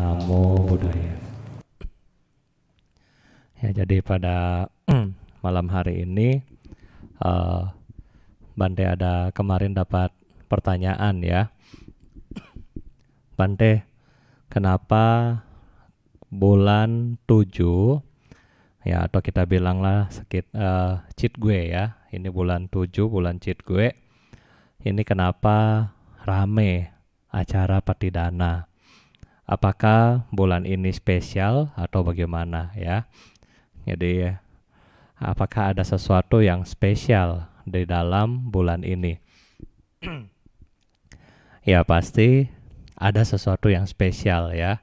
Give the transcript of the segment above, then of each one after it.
Namo Buddhaya. Ya, jadi pada malam hari ini uh, Bante ada kemarin dapat pertanyaan ya. Bante, kenapa bulan 7 ya atau kita bilanglah sekit uh, eh, cheat gue ya. Ini bulan 7, bulan cheat gue. Ini kenapa rame acara patidana? apakah bulan ini spesial atau bagaimana ya. Jadi apakah ada sesuatu yang spesial di dalam bulan ini? ya pasti ada sesuatu yang spesial ya.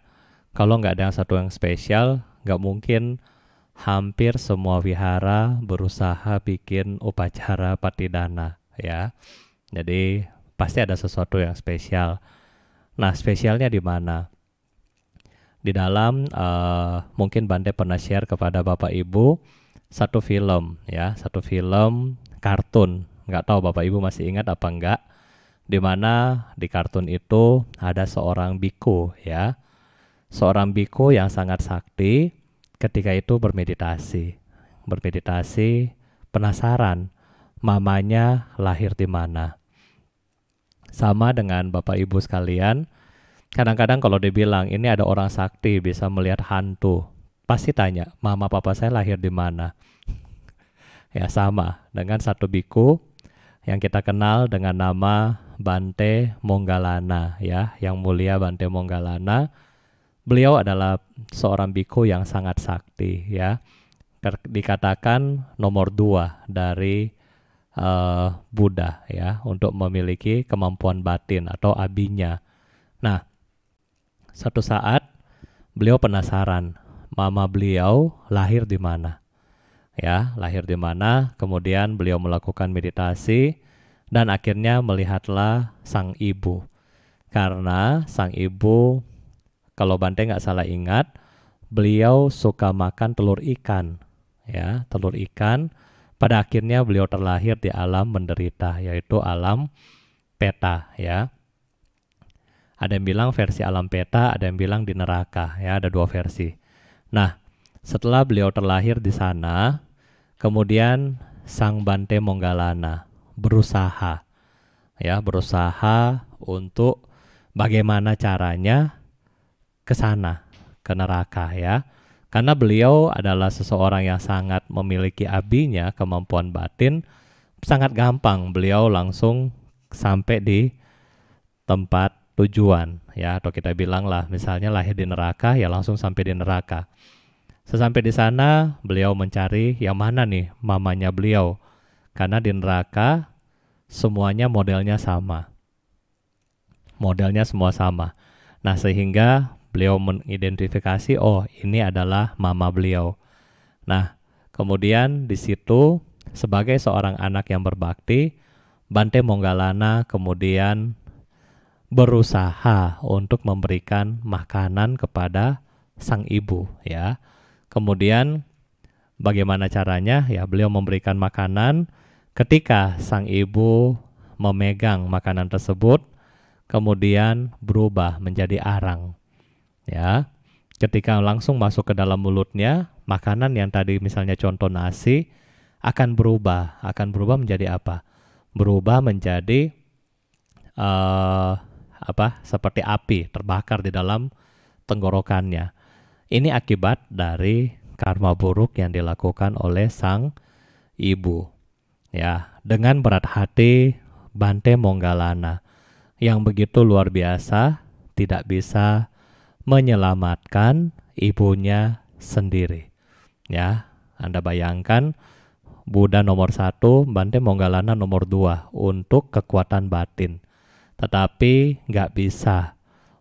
Kalau nggak ada yang satu yang spesial, nggak mungkin hampir semua wihara berusaha bikin upacara patidana ya. Jadi pasti ada sesuatu yang spesial. Nah, spesialnya di mana? di dalam uh, mungkin Bande pernah share kepada Bapak Ibu satu film ya, satu film kartun. Nggak tahu Bapak Ibu masih ingat apa enggak? Di mana di kartun itu ada seorang biku ya. Seorang biku yang sangat sakti ketika itu bermeditasi. Bermeditasi penasaran mamanya lahir di mana. Sama dengan Bapak Ibu sekalian, kadang-kadang kalau dibilang ini ada orang sakti bisa melihat hantu, pasti tanya, mama papa saya lahir di mana? ya sama dengan satu biku yang kita kenal dengan nama Bante Monggalana ya, yang mulia Bante Monggalana. Beliau adalah seorang biku yang sangat sakti ya. Dikatakan nomor dua dari uh, Buddha ya untuk memiliki kemampuan batin atau abinya. Nah, satu saat beliau penasaran, mama beliau lahir di mana. Ya, lahir di mana, kemudian beliau melakukan meditasi dan akhirnya melihatlah sang ibu. Karena sang ibu kalau Bante nggak salah ingat, beliau suka makan telur ikan, ya, telur ikan. Pada akhirnya beliau terlahir di alam menderita, yaitu alam peta, ya. Ada yang bilang versi alam peta, ada yang bilang di neraka, ya ada dua versi. Nah, setelah beliau terlahir di sana, kemudian Sang Bante Monggalana berusaha ya, berusaha untuk bagaimana caranya ke sana, ke neraka ya. Karena beliau adalah seseorang yang sangat memiliki abinya, kemampuan batin, sangat gampang beliau langsung sampai di tempat tujuan ya atau kita bilang lah misalnya lahir di neraka ya langsung sampai di neraka. Sesampai di sana beliau mencari yang mana nih mamanya beliau karena di neraka semuanya modelnya sama. Modelnya semua sama. Nah sehingga beliau mengidentifikasi oh ini adalah mama beliau. Nah kemudian di situ sebagai seorang anak yang berbakti Bante Monggalana kemudian berusaha untuk memberikan makanan kepada sang ibu ya. Kemudian bagaimana caranya? Ya, beliau memberikan makanan ketika sang ibu memegang makanan tersebut kemudian berubah menjadi arang. Ya. Ketika langsung masuk ke dalam mulutnya, makanan yang tadi misalnya contoh nasi akan berubah, akan berubah menjadi apa? Berubah menjadi uh, apa seperti api terbakar di dalam tenggorokannya. Ini akibat dari karma buruk yang dilakukan oleh sang ibu. Ya, dengan berat hati Bante Monggalana yang begitu luar biasa tidak bisa menyelamatkan ibunya sendiri. Ya, Anda bayangkan Buddha nomor satu, Bante Monggalana nomor dua untuk kekuatan batin tetapi nggak bisa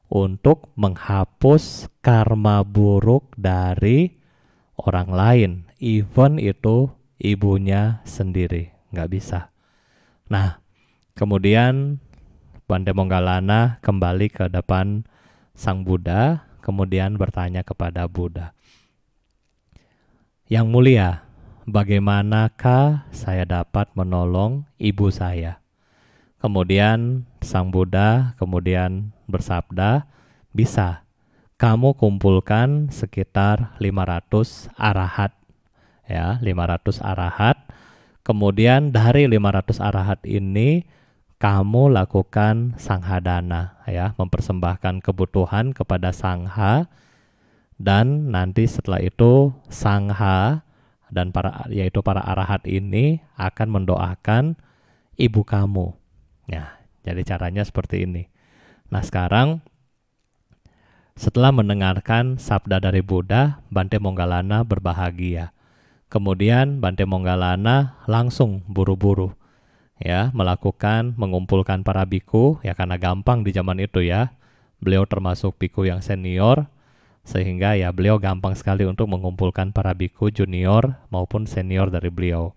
untuk menghapus karma buruk dari orang lain, even itu ibunya sendiri, nggak bisa. Nah, kemudian Bante Monggalana kembali ke depan Sang Buddha, kemudian bertanya kepada Buddha, "Yang mulia, bagaimanakah saya dapat menolong ibu saya?" Kemudian Sang Buddha kemudian bersabda, "Bisa kamu kumpulkan sekitar 500 arahat." Ya, 500 arahat. Kemudian dari 500 arahat ini kamu lakukan sanghadana ya, mempersembahkan kebutuhan kepada sangha dan nanti setelah itu sangha dan para yaitu para arahat ini akan mendoakan ibu kamu Nah, jadi caranya seperti ini. Nah, sekarang setelah mendengarkan sabda dari Buddha, Bante Monggalana berbahagia. Kemudian Bante Monggalana langsung buru-buru ya melakukan mengumpulkan para biku ya karena gampang di zaman itu ya. Beliau termasuk biku yang senior sehingga ya beliau gampang sekali untuk mengumpulkan para biku junior maupun senior dari beliau.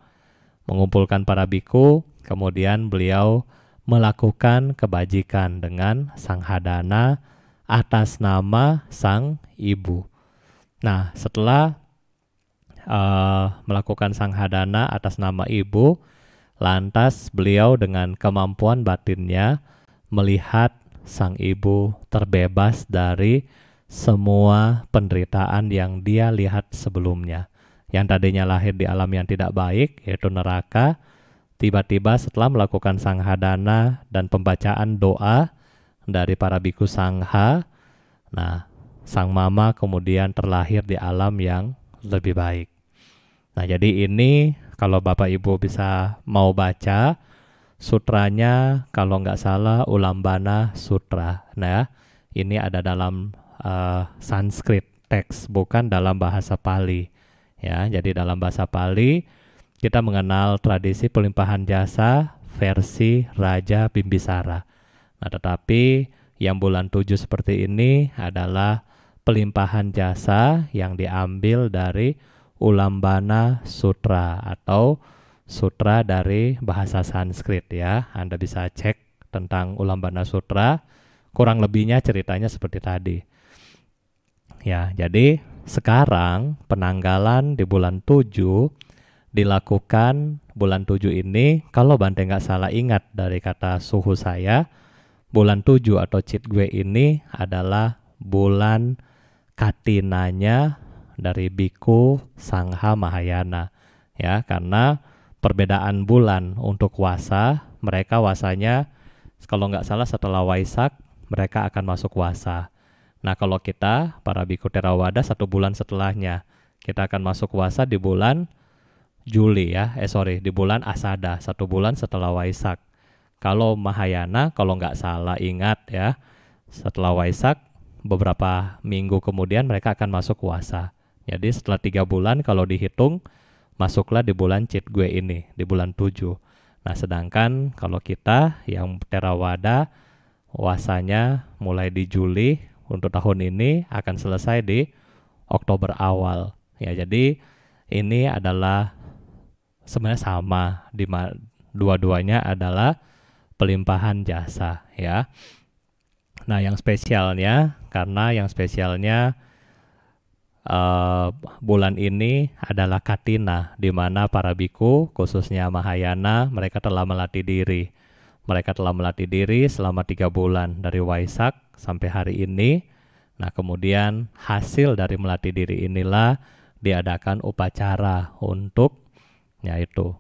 Mengumpulkan para biku, kemudian beliau melakukan kebajikan dengan sang hadana atas nama sang ibu. Nah, setelah uh, melakukan sang hadana atas nama ibu, lantas beliau dengan kemampuan batinnya melihat sang ibu terbebas dari semua penderitaan yang dia lihat sebelumnya. Yang tadinya lahir di alam yang tidak baik, yaitu neraka, Tiba-tiba setelah melakukan sanghadana dan pembacaan doa dari para biku sangha, nah sang mama kemudian terlahir di alam yang lebih baik. Nah jadi ini kalau Bapak Ibu bisa mau baca sutranya kalau nggak salah Ulambana Sutra. Nah ini ada dalam uh, Sanskrit teks bukan dalam bahasa Pali. Ya jadi dalam bahasa Pali kita mengenal tradisi pelimpahan jasa versi Raja Bimbisara. Nah, tetapi yang bulan 7 seperti ini adalah pelimpahan jasa yang diambil dari Ulambana Sutra atau sutra dari bahasa Sanskrit ya. Anda bisa cek tentang Ulambana Sutra. Kurang lebihnya ceritanya seperti tadi. Ya, jadi sekarang penanggalan di bulan 7 dilakukan bulan 7 ini kalau Bante nggak salah ingat dari kata suhu saya bulan 7 atau cheat gue ini adalah bulan katinanya dari Biku Sangha Mahayana ya karena perbedaan bulan untuk wasa mereka wasanya kalau nggak salah setelah Waisak mereka akan masuk wasa nah kalau kita para Biku Terawada satu bulan setelahnya kita akan masuk wasa di bulan Juli ya, eh sorry di bulan Asada satu bulan setelah Waisak. Kalau Mahayana kalau nggak salah ingat ya setelah Waisak beberapa minggu kemudian mereka akan masuk puasa. Jadi setelah tiga bulan kalau dihitung masuklah di bulan Cit Gue ini di bulan tujuh. Nah sedangkan kalau kita yang Terawada puasanya mulai di Juli untuk tahun ini akan selesai di Oktober awal. Ya jadi ini adalah sebenarnya sama di dua-duanya adalah pelimpahan jasa ya. Nah, yang spesialnya karena yang spesialnya uh, bulan ini adalah katina di mana para biku khususnya Mahayana mereka telah melatih diri. Mereka telah melatih diri selama tiga bulan dari Waisak sampai hari ini. Nah, kemudian hasil dari melatih diri inilah diadakan upacara untuk yaitu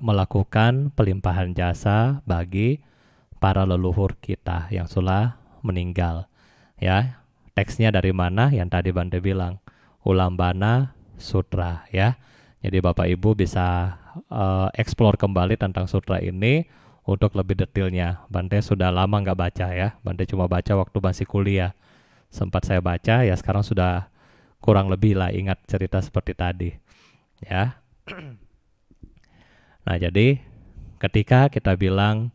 melakukan pelimpahan jasa bagi para leluhur kita yang sudah meninggal. Ya, teksnya dari mana? Yang tadi Bante bilang, Ulambana Sutra ya. Jadi Bapak Ibu bisa uh, explore kembali tentang sutra ini untuk lebih detailnya. Bante sudah lama nggak baca ya. Bante cuma baca waktu masih kuliah. Sempat saya baca ya sekarang sudah kurang lebih lah ingat cerita seperti tadi. Ya, nah, jadi ketika kita bilang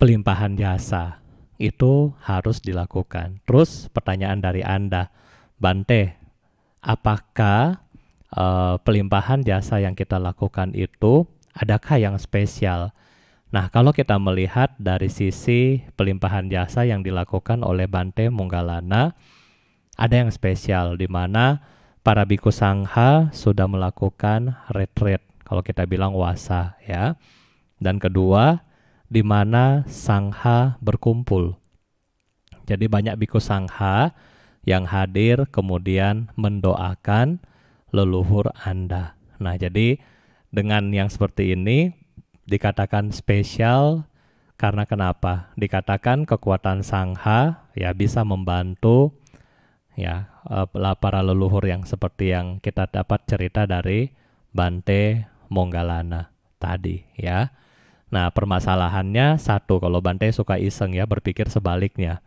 pelimpahan jasa itu harus dilakukan. Terus pertanyaan dari Anda, Bante, apakah e, pelimpahan jasa yang kita lakukan itu adakah yang spesial? Nah, kalau kita melihat dari sisi pelimpahan jasa yang dilakukan oleh Bante Munggalana, ada yang spesial di mana para biku sangha sudah melakukan retreat kalau kita bilang wasa ya. Dan kedua, di mana sangha berkumpul. Jadi banyak biku sangha yang hadir kemudian mendoakan leluhur Anda. Nah, jadi dengan yang seperti ini dikatakan spesial karena kenapa? Dikatakan kekuatan sangha ya bisa membantu ya uh, eh, para leluhur yang seperti yang kita dapat cerita dari Bante Monggalana tadi ya. Nah, permasalahannya satu kalau Bante suka iseng ya berpikir sebaliknya.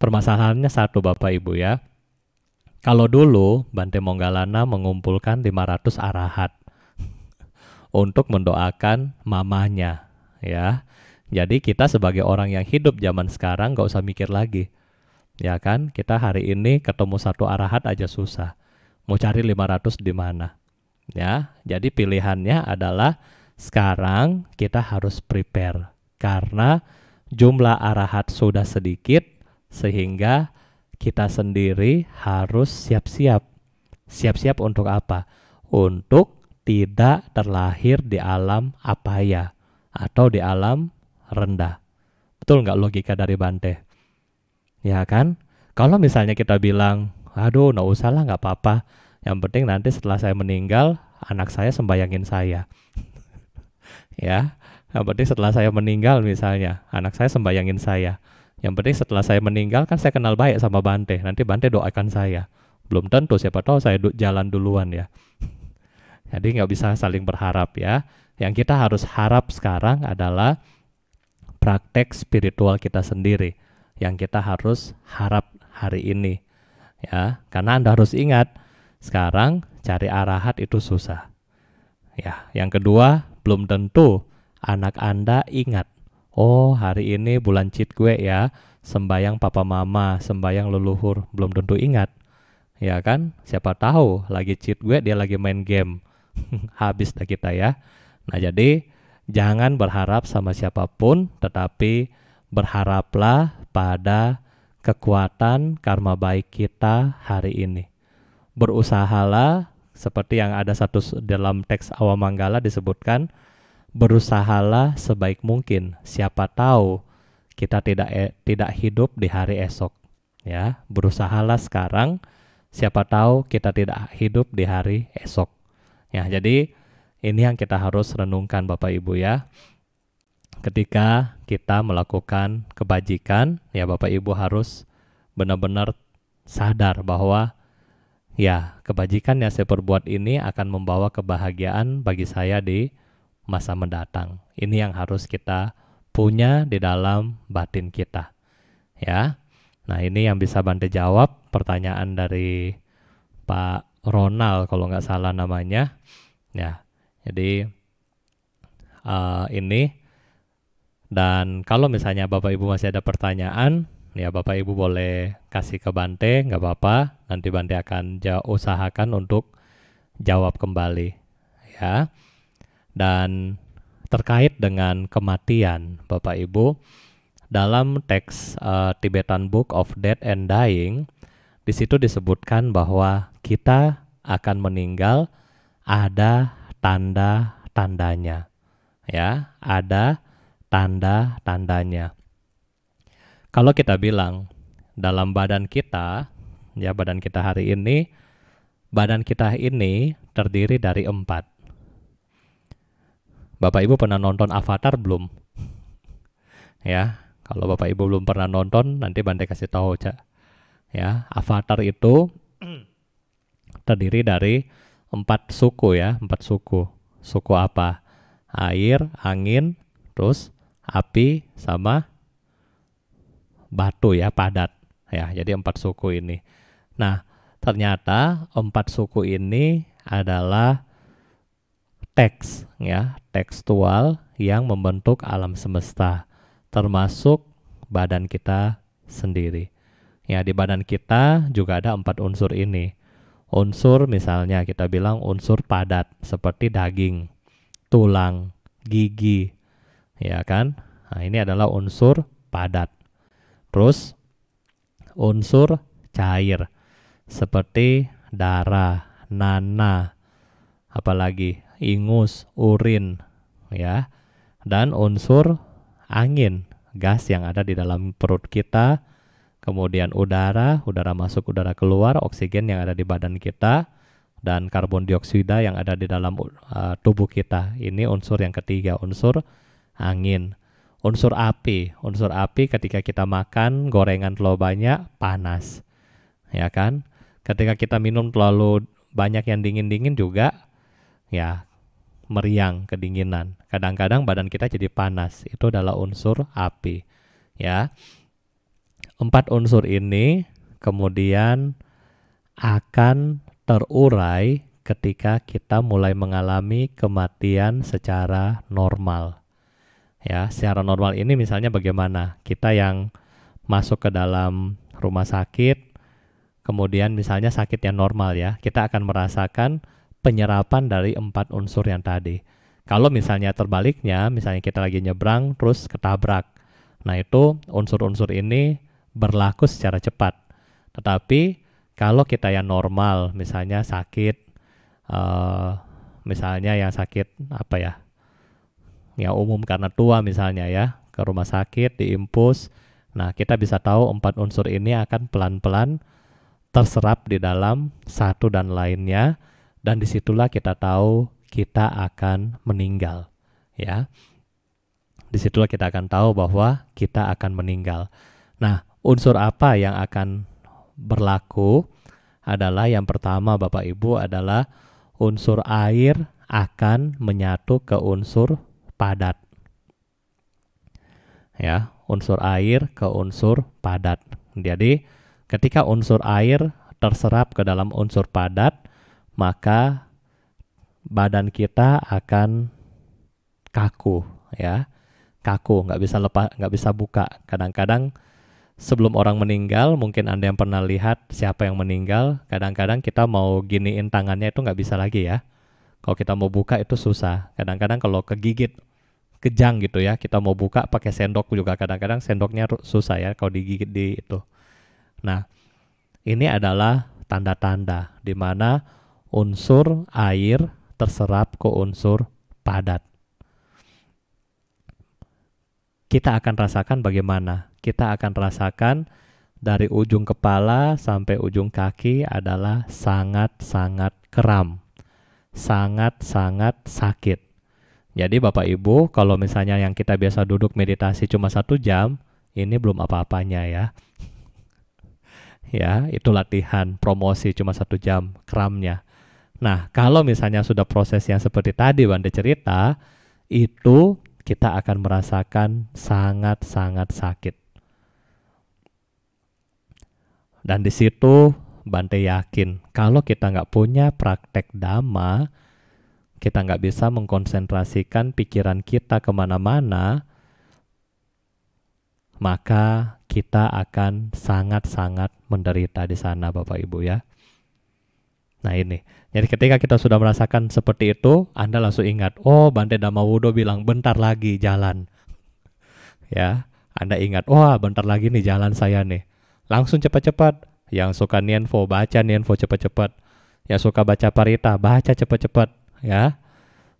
Permasalahannya satu Bapak Ibu ya. Kalau dulu Bante Monggalana mengumpulkan 500 arahat untuk mendoakan mamanya ya. Jadi kita sebagai orang yang hidup zaman sekarang gak usah mikir lagi Ya kan? Kita hari ini ketemu satu arahat aja susah. Mau cari 500 di mana? Ya, jadi pilihannya adalah sekarang kita harus prepare karena jumlah arahat sudah sedikit sehingga kita sendiri harus siap-siap. Siap-siap untuk apa? Untuk tidak terlahir di alam apa ya? atau di alam rendah. Betul nggak logika dari Bante? Ya kan? Kalau misalnya kita bilang, aduh nggak usah lah nggak apa-apa. Yang penting nanti setelah saya meninggal, anak saya sembayangin saya. ya, yang penting setelah saya meninggal misalnya, anak saya sembayangin saya. Yang penting setelah saya meninggal kan saya kenal baik sama Bante. Nanti Bante doakan saya. Belum tentu siapa tahu saya jalan duluan ya. Jadi nggak bisa saling berharap ya. Yang kita harus harap sekarang adalah praktek spiritual kita sendiri yang kita harus harap hari ini. Ya, karena Anda harus ingat sekarang cari arahat itu susah. Ya, yang kedua, belum tentu anak Anda ingat. Oh, hari ini bulan cheat gue ya, sembayang papa mama, sembayang leluhur, belum tentu ingat. Ya kan? Siapa tahu lagi cheat gue dia lagi main game. Habis dah kita ya. Nah, jadi jangan berharap sama siapapun, tetapi berharaplah pada kekuatan karma baik kita hari ini. Berusahalah seperti yang ada satu dalam teks Awamanggala disebutkan, berusahalah sebaik mungkin. Siapa tahu kita tidak e, tidak hidup di hari esok. Ya, berusahalah sekarang. Siapa tahu kita tidak hidup di hari esok. Ya, jadi ini yang kita harus renungkan Bapak Ibu ya ketika kita melakukan kebajikan, ya Bapak Ibu harus benar-benar sadar bahwa ya kebajikan yang saya perbuat ini akan membawa kebahagiaan bagi saya di masa mendatang. Ini yang harus kita punya di dalam batin kita. Ya. Nah, ini yang bisa Bante jawab pertanyaan dari Pak Ronald kalau nggak salah namanya. Ya. Jadi uh, ini dan kalau misalnya Bapak Ibu masih ada pertanyaan, ya Bapak Ibu boleh kasih ke Bante, nggak apa-apa. Nanti Bante akan usahakan untuk jawab kembali, ya. Dan terkait dengan kematian, Bapak Ibu, dalam teks uh, Tibetan Book of Dead and Dying, di situ disebutkan bahwa kita akan meninggal ada tanda-tandanya, ya, ada tanda-tandanya. Kalau kita bilang dalam badan kita, ya badan kita hari ini, badan kita ini terdiri dari empat. Bapak Ibu pernah nonton Avatar belum? ya, kalau Bapak Ibu belum pernah nonton, nanti Bante kasih tahu, Cak. Ya, Avatar itu terdiri dari empat suku ya, empat suku. Suku apa? Air, angin, terus api sama batu ya padat ya jadi empat suku ini nah ternyata empat suku ini adalah teks ya tekstual yang membentuk alam semesta termasuk badan kita sendiri ya di badan kita juga ada empat unsur ini unsur misalnya kita bilang unsur padat seperti daging tulang gigi ya kan? Nah, ini adalah unsur padat. Terus unsur cair seperti darah, nana, apalagi ingus, urin, ya. Dan unsur angin, gas yang ada di dalam perut kita, kemudian udara, udara masuk, udara keluar, oksigen yang ada di badan kita, dan karbon dioksida yang ada di dalam uh, tubuh kita. Ini unsur yang ketiga, unsur angin. Unsur api, unsur api ketika kita makan gorengan terlalu banyak panas. Ya kan? Ketika kita minum terlalu banyak yang dingin-dingin juga ya meriang, kedinginan. Kadang-kadang badan kita jadi panas. Itu adalah unsur api. Ya. Empat unsur ini kemudian akan terurai ketika kita mulai mengalami kematian secara normal ya secara normal ini misalnya bagaimana kita yang masuk ke dalam rumah sakit kemudian misalnya sakit yang normal ya kita akan merasakan penyerapan dari empat unsur yang tadi kalau misalnya terbaliknya misalnya kita lagi nyebrang terus ketabrak nah itu unsur-unsur ini berlaku secara cepat tetapi kalau kita yang normal misalnya sakit uh, misalnya yang sakit apa ya ya umum karena tua misalnya ya, ke rumah sakit, diimpus. Nah, kita bisa tahu empat unsur ini akan pelan-pelan terserap di dalam satu dan lainnya dan disitulah kita tahu kita akan meninggal ya. Disitulah kita akan tahu bahwa kita akan meninggal. Nah, unsur apa yang akan berlaku adalah yang pertama Bapak Ibu adalah unsur air akan menyatu ke unsur padat. Ya, unsur air ke unsur padat. Jadi, ketika unsur air terserap ke dalam unsur padat, maka badan kita akan kaku, ya. Kaku, nggak bisa lepas, nggak bisa buka. Kadang-kadang sebelum orang meninggal, mungkin Anda yang pernah lihat siapa yang meninggal, kadang-kadang kita mau giniin tangannya itu nggak bisa lagi ya. Kalau kita mau buka itu susah. Kadang-kadang kalau kegigit kejang gitu ya kita mau buka pakai sendok juga kadang-kadang sendoknya susah ya kalau digigit di itu nah ini adalah tanda-tanda di mana unsur air terserap ke unsur padat kita akan rasakan bagaimana kita akan rasakan dari ujung kepala sampai ujung kaki adalah sangat-sangat kram, sangat-sangat sakit jadi Bapak Ibu, kalau misalnya yang kita biasa duduk meditasi cuma satu jam, ini belum apa-apanya ya. ya, itu latihan, promosi cuma satu jam, kramnya. Nah, kalau misalnya sudah proses yang seperti tadi Wanda cerita, itu kita akan merasakan sangat-sangat sakit. Dan di situ Bante yakin kalau kita nggak punya praktek dhamma, kita nggak bisa mengkonsentrasikan pikiran kita kemana-mana, maka kita akan sangat-sangat menderita di sana, Bapak Ibu ya. Nah ini, jadi ketika kita sudah merasakan seperti itu, Anda langsung ingat, oh Bante Damawudo bilang bentar lagi jalan. ya, Anda ingat, wah oh, ah, bentar lagi nih jalan saya nih. Langsung cepat-cepat, yang suka nienfo baca nienfo cepat-cepat. Yang suka baca parita, baca cepat-cepat ya.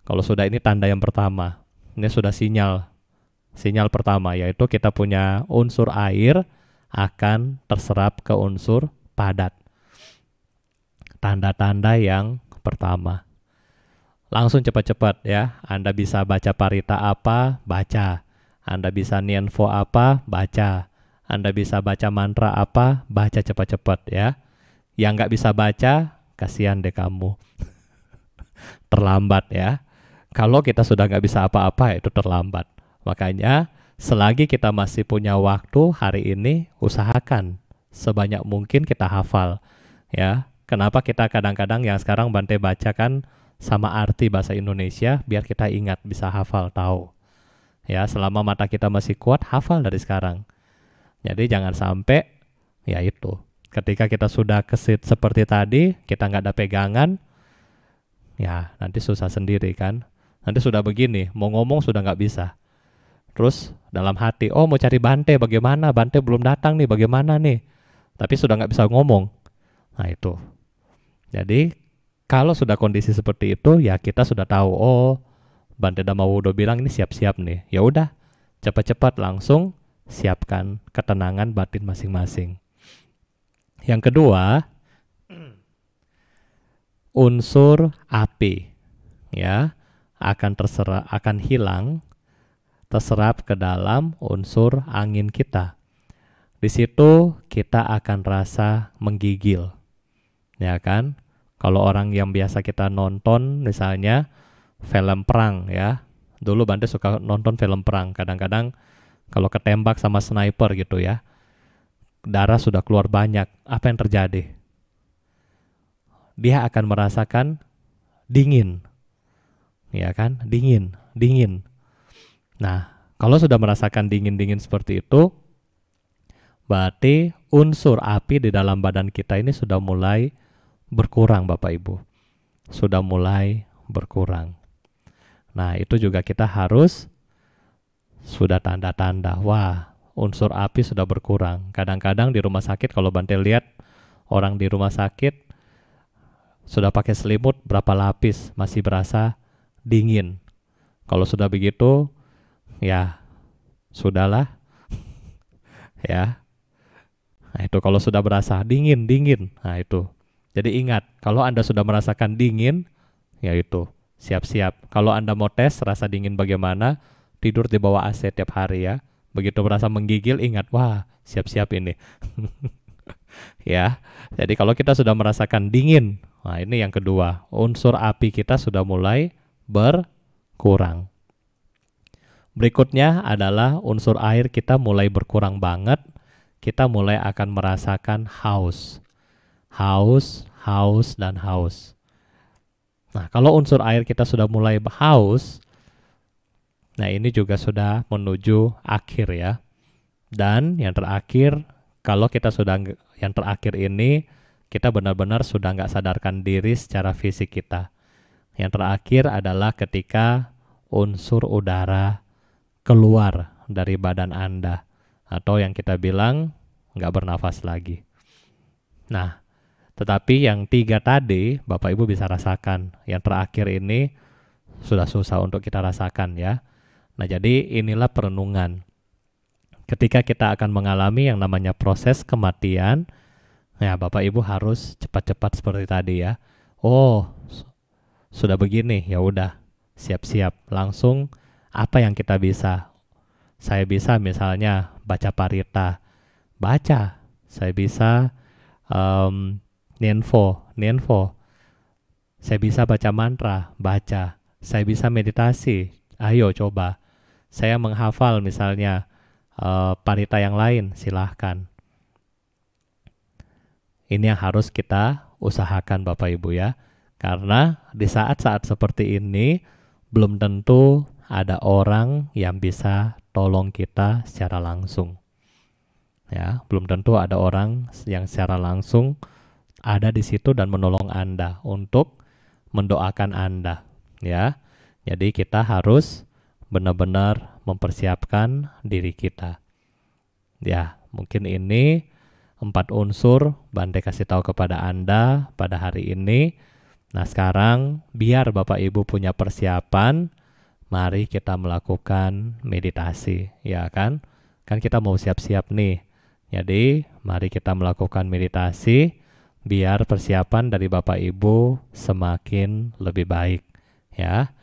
Kalau sudah ini tanda yang pertama. Ini sudah sinyal. Sinyal pertama yaitu kita punya unsur air akan terserap ke unsur padat. Tanda-tanda yang pertama. Langsung cepat-cepat ya. Anda bisa baca parita apa, baca. Anda bisa nienfo apa, baca. Anda bisa baca mantra apa, baca cepat-cepat ya. Yang nggak bisa baca, kasihan deh kamu. terlambat ya. Kalau kita sudah nggak bisa apa-apa itu terlambat. Makanya selagi kita masih punya waktu hari ini usahakan sebanyak mungkin kita hafal ya. Kenapa kita kadang-kadang yang sekarang Bante bacakan sama arti bahasa Indonesia biar kita ingat bisa hafal tahu. Ya, selama mata kita masih kuat hafal dari sekarang. Jadi jangan sampai ya itu. Ketika kita sudah kesit seperti tadi, kita nggak ada pegangan, ya nanti susah sendiri kan nanti sudah begini mau ngomong sudah nggak bisa terus dalam hati oh mau cari Bante bagaimana Bante belum datang nih bagaimana nih tapi sudah nggak bisa ngomong nah itu jadi kalau sudah kondisi seperti itu ya kita sudah tahu oh Bante udah bilang ini siap-siap nih ya udah cepat-cepat langsung siapkan ketenangan batin masing-masing yang kedua unsur AP ya akan terserap akan hilang terserap ke dalam unsur angin kita. Di situ kita akan rasa menggigil. Ya kan? Kalau orang yang biasa kita nonton misalnya film perang ya. Dulu Bante suka nonton film perang kadang-kadang kalau ketembak sama sniper gitu ya. Darah sudah keluar banyak, apa yang terjadi? dia akan merasakan dingin. Ya kan? Dingin, dingin. Nah, kalau sudah merasakan dingin-dingin seperti itu, berarti unsur api di dalam badan kita ini sudah mulai berkurang, Bapak Ibu. Sudah mulai berkurang. Nah, itu juga kita harus sudah tanda-tanda, wah, unsur api sudah berkurang. Kadang-kadang di rumah sakit kalau Bante lihat orang di rumah sakit sudah pakai selimut berapa lapis masih berasa dingin. Kalau sudah begitu, ya sudahlah. ya. Nah, itu kalau sudah berasa dingin, dingin. Nah, itu. Jadi ingat, kalau Anda sudah merasakan dingin, ya itu siap-siap. Kalau Anda mau tes rasa dingin bagaimana, tidur di bawah AC tiap hari ya. Begitu merasa menggigil, ingat, wah, siap-siap ini. ya. Jadi kalau kita sudah merasakan dingin, Nah, ini yang kedua. Unsur api kita sudah mulai berkurang. Berikutnya adalah unsur air kita mulai berkurang banget. Kita mulai akan merasakan haus. Haus, haus, dan haus. Nah, kalau unsur air kita sudah mulai haus, nah ini juga sudah menuju akhir ya. Dan yang terakhir, kalau kita sudah yang terakhir ini kita benar-benar sudah nggak sadarkan diri secara fisik kita. Yang terakhir adalah ketika unsur udara keluar dari badan Anda atau yang kita bilang nggak bernafas lagi. Nah, tetapi yang tiga tadi Bapak Ibu bisa rasakan. Yang terakhir ini sudah susah untuk kita rasakan ya. Nah, jadi inilah perenungan. Ketika kita akan mengalami yang namanya proses kematian, Ya, Bapak Ibu harus cepat-cepat seperti tadi ya. Oh, sudah begini, ya udah. Siap-siap langsung apa yang kita bisa. Saya bisa misalnya baca parita. Baca. Saya bisa um, ninfo, ninfo. Saya bisa baca mantra, baca. Saya bisa meditasi. Ayo coba. Saya menghafal misalnya uh, parita yang lain, silahkan ini yang harus kita usahakan Bapak Ibu ya. Karena di saat-saat seperti ini belum tentu ada orang yang bisa tolong kita secara langsung. Ya, belum tentu ada orang yang secara langsung ada di situ dan menolong Anda untuk mendoakan Anda, ya. Jadi kita harus benar-benar mempersiapkan diri kita. Ya, mungkin ini empat unsur Bante kasih tahu kepada Anda pada hari ini. Nah sekarang biar Bapak Ibu punya persiapan, mari kita melakukan meditasi, ya kan? Kan kita mau siap-siap nih. Jadi mari kita melakukan meditasi biar persiapan dari Bapak Ibu semakin lebih baik, ya.